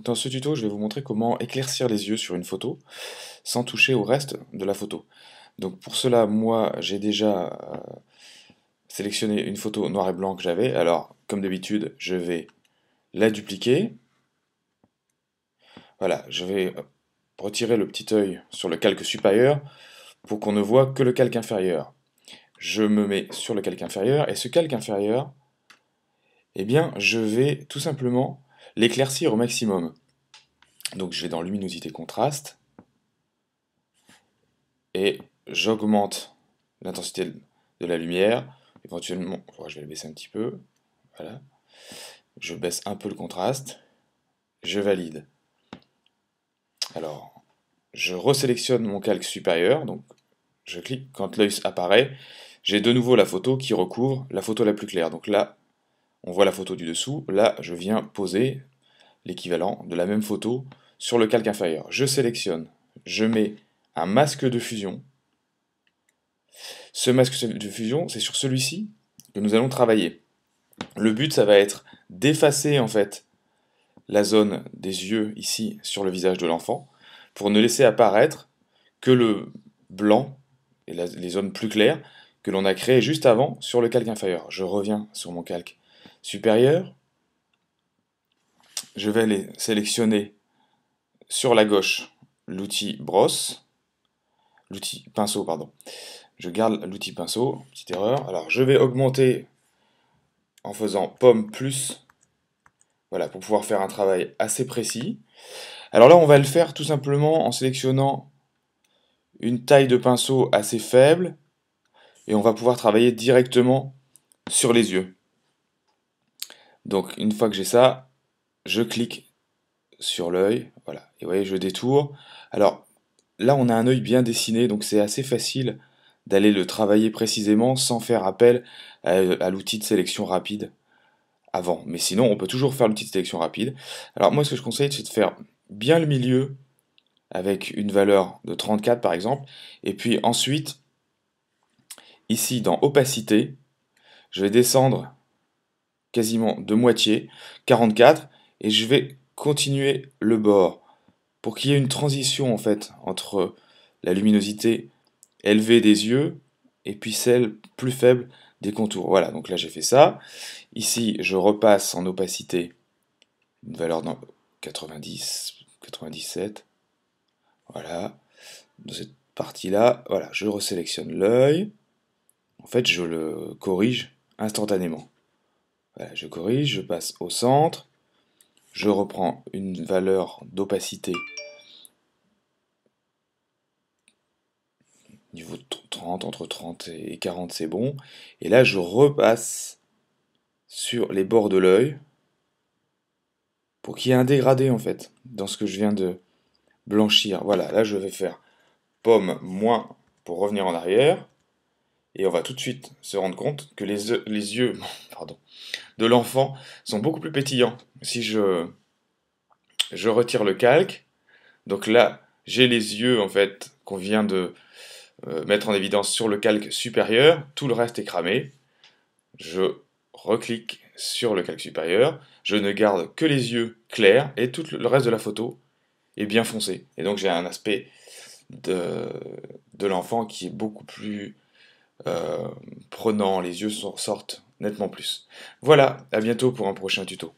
dans ce tuto, je vais vous montrer comment éclaircir les yeux sur une photo sans toucher au reste de la photo. Donc pour cela, moi, j'ai déjà euh, sélectionné une photo noir et blanc que j'avais. Alors, comme d'habitude, je vais la dupliquer. Voilà, je vais retirer le petit œil sur le calque supérieur pour qu'on ne voit que le calque inférieur. Je me mets sur le calque inférieur et ce calque inférieur, eh bien, je vais tout simplement l'éclaircir au maximum. Donc je vais dans luminosité contraste et j'augmente l'intensité de la lumière. Éventuellement, je vais le baisser un petit peu. Voilà. Je baisse un peu le contraste. Je valide. Alors, je resélectionne mon calque supérieur. Donc, je clique quand l'œil apparaît. J'ai de nouveau la photo qui recouvre la photo la plus claire. Donc là, on voit la photo du dessous. Là, je viens poser l'équivalent de la même photo sur le calque inférieur. Je sélectionne, je mets un masque de fusion. Ce masque de fusion, c'est sur celui-ci que nous allons travailler. Le but, ça va être d'effacer en fait la zone des yeux ici sur le visage de l'enfant pour ne laisser apparaître que le blanc et les zones plus claires que l'on a créées juste avant sur le calque inférieur. Je reviens sur mon calque supérieure. Je vais les sélectionner sur la gauche l'outil brosse, l'outil pinceau, pardon. Je garde l'outil pinceau, petite erreur. Alors je vais augmenter en faisant pomme plus, voilà, pour pouvoir faire un travail assez précis. Alors là, on va le faire tout simplement en sélectionnant une taille de pinceau assez faible et on va pouvoir travailler directement sur les yeux. Donc une fois que j'ai ça, je clique sur l'œil, voilà, et vous voyez, je détourne. Alors là, on a un œil bien dessiné, donc c'est assez facile d'aller le travailler précisément sans faire appel à, à l'outil de sélection rapide avant. Mais sinon, on peut toujours faire l'outil de sélection rapide. Alors moi, ce que je conseille, c'est de faire bien le milieu avec une valeur de 34 par exemple, et puis ensuite, ici dans opacité, je vais descendre quasiment de moitié, 44, et je vais continuer le bord pour qu'il y ait une transition en fait entre la luminosité élevée des yeux et puis celle plus faible des contours. Voilà, donc là j'ai fait ça. Ici, je repasse en opacité une valeur dans 90, 97. Voilà. Dans cette partie-là, voilà, je resélectionne l'œil. En fait, je le corrige instantanément je corrige, je passe au centre, je reprends une valeur d'opacité niveau 30, entre 30 et 40 c'est bon, et là je repasse sur les bords de l'œil pour qu'il y ait un dégradé en fait dans ce que je viens de blanchir. Voilà, là je vais faire pomme moins pour revenir en arrière, et on va tout de suite se rendre compte que les, yeux, les yeux pardon, de l'enfant sont beaucoup plus pétillants. Si je, je retire le calque, donc là, j'ai les yeux en fait qu'on vient de euh, mettre en évidence sur le calque supérieur, tout le reste est cramé. Je reclique sur le calque supérieur, je ne garde que les yeux clairs et tout le reste de la photo est bien foncé. Et donc j'ai un aspect de, de l'enfant qui est beaucoup plus euh, prenant les yeux sortent nettement plus. Voilà, à bientôt pour un prochain tuto.